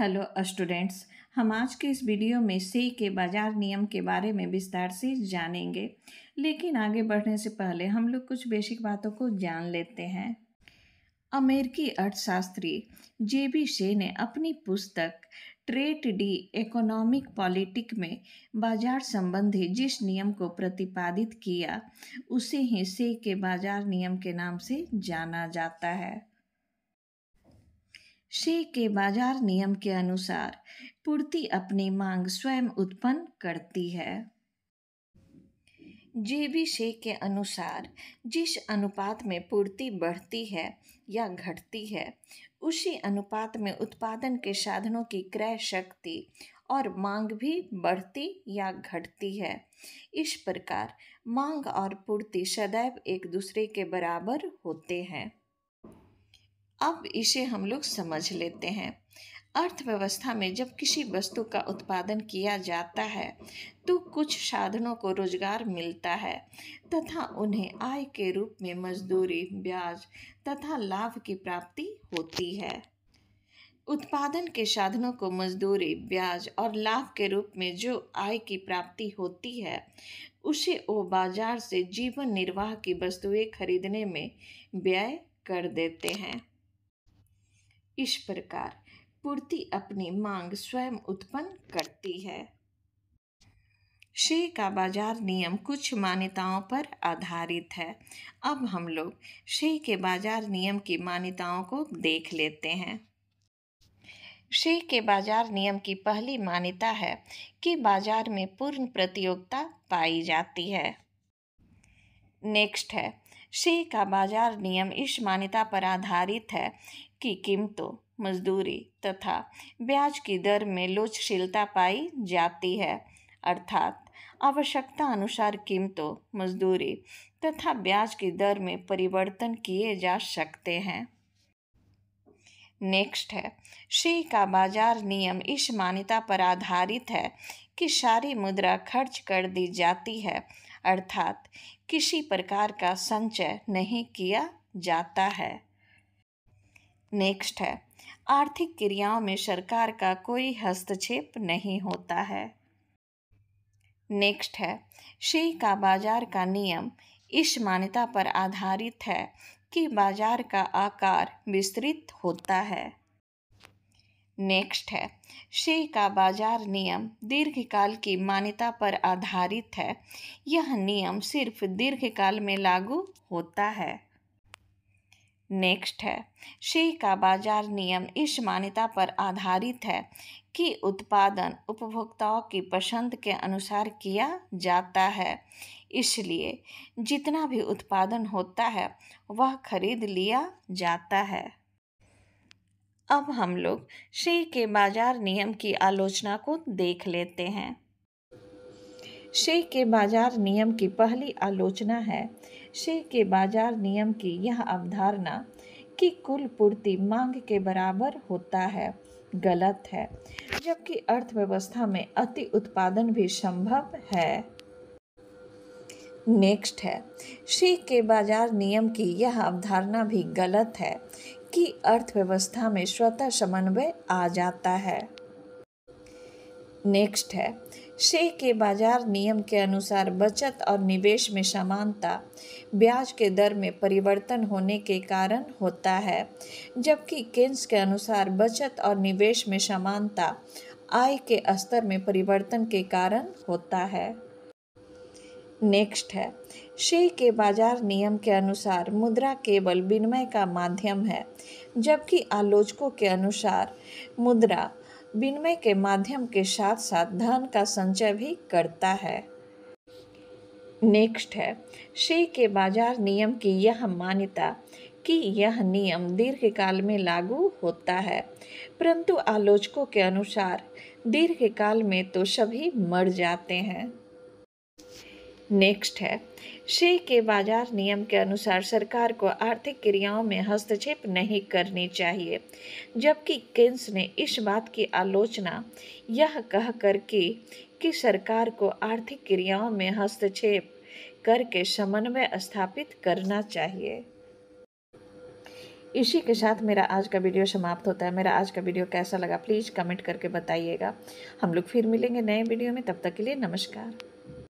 hello students हम आज के इस वीडियो में सी के बाजार नियम के बारे में विस्तार से जानेंगे लेकिन आगे बढ़ने से पहले हम लोग कुछ बेसिक बातों को जान लेते हैं अमेरिकी अर्थशास्त्री जे बी शे ने अपनी पुस्तक ट्रेट डी इकोनॉमिक पॉलिटिक में बाजार संबंधी जिस नियम को प्रतिपादित किया उसे ही से के बाजार नियम के नाम से जाना जाता है शे के बाजार नियम के अनुसार पूर्ति अपनी मांग स्वयं उत्पन्न करती है जे बी शे के अनुसार जिस अनुपात में पूर्ति बढ़ती है या घटती है उसी अनुपात में उत्पादन के साधनों की क्रय शक्ति और मांग भी बढ़ती या घटती है इस प्रकार मांग और पूर्ति सदैव एक दूसरे के बराबर होते हैं अब इसे हम लोग समझ लेते हैं अर्थव्यवस्था में जब किसी वस्तु का उत्पादन किया जाता है तो कुछ साधनों को रोजगार मिलता है तथा उन्हें आय के रूप में मजदूरी ब्याज तथा लाभ की प्राप्ति होती है उत्पादन के साधनों को मजदूरी ब्याज और लाभ के रूप में जो आय की प्राप्ति होती है उसे वो बाजार से जीवन निर्वाह की वस्तुएं खरीदने में व्यय कर देते हैं इस प्रकार पूर्ति अपनी मांग स्वयं उत्पन्न करती है शे का बाजार नियम कुछ मान्यताओं पर आधारित है अब हम लोग शे के बाजार नियम की मान्यताओं को देख लेते हैं शे के बाजार नियम की पहली मान्यता है कि बाजार में पूर्ण प्रतियोगिता पाई जाती है नेक्स्ट है शे का बाजार नियम इस मान्यता पर आधारित है कि कीमतों मजदूरी तथा ब्याज की दर में लोचशीलता पाई जाती है अर्थात आवश्यकता अनुसार कीमतों मजदूरी तथा ब्याज की दर में परिवर्तन किए जा सकते हैं नेक्स्ट है शी का बाजार नियम इस मान्यता पर आधारित है कि सारी मुद्रा खर्च कर दी जाती है अर्थात किसी प्रकार का संचय नहीं किया जाता है नेक्स्ट है आर्थिक क्रियाओं में सरकार का कोई हस्तक्षेप नहीं होता है नेक्स्ट है शेयर का बाजार का नियम इस मान्यता पर आधारित है कि बाजार का आकार विस्तृत होता है नेक्स्ट है शे का बाजार नियम दीर्घकाल की मान्यता पर आधारित है यह नियम सिर्फ दीर्घकाल में लागू होता है नेक्स्ट है शे का बाजार नियम इस मान्यता पर आधारित है कि उत्पादन उपभोक्ताओं की पसंद के अनुसार किया जाता है इसलिए जितना भी उत्पादन होता है वह खरीद लिया जाता है अब हम लोग शे के बाजार नियम की आलोचना को देख लेते हैं शे के बाजार नियम की पहली आलोचना है शे के बाजार नियम की यह अवधारणा कि कुल पूर्ति मांग के बराबर होता है गलत है जबकि अर्थव्यवस्था में अति उत्पादन भी संभव है नेक्स्ट है शे के बाजार नियम की यह अवधारणा भी गलत है की अर्थव्यवस्था में स्वतः समन्वय आ जाता है नेक्स्ट है शे के बाजार नियम के अनुसार बचत और निवेश में समानता ब्याज के दर में परिवर्तन होने के कारण होता है जबकि केन्स के अनुसार बचत और निवेश में समानता आय के स्तर में परिवर्तन के कारण होता है नेक्स्ट है शे के बाजार नियम के अनुसार मुद्रा केवल विनिमय का माध्यम है जबकि आलोचकों के अनुसार मुद्रा विनिमय के माध्यम के साथ साथ धन का संचय भी करता है नेक्स्ट है शे के बाजार नियम की यह मान्यता कि यह नियम दीर्घकाल में लागू होता है परंतु आलोचकों के अनुसार दीर्घकाल में तो सभी मर जाते हैं नेक्स्ट है शे के बाजार नियम के अनुसार सरकार को आर्थिक क्रियाओं में हस्तक्षेप नहीं करनी चाहिए जबकि केन्स ने इस बात की आलोचना यह कह कर की कि सरकार को आर्थिक क्रियाओं में हस्तक्षेप करके समन्वय स्थापित करना चाहिए इसी के साथ मेरा आज का वीडियो समाप्त होता है मेरा आज का वीडियो कैसा लगा प्लीज़ कमेंट करके बताइएगा हम लोग फिर मिलेंगे नए वीडियो में तब तक के लिए नमस्कार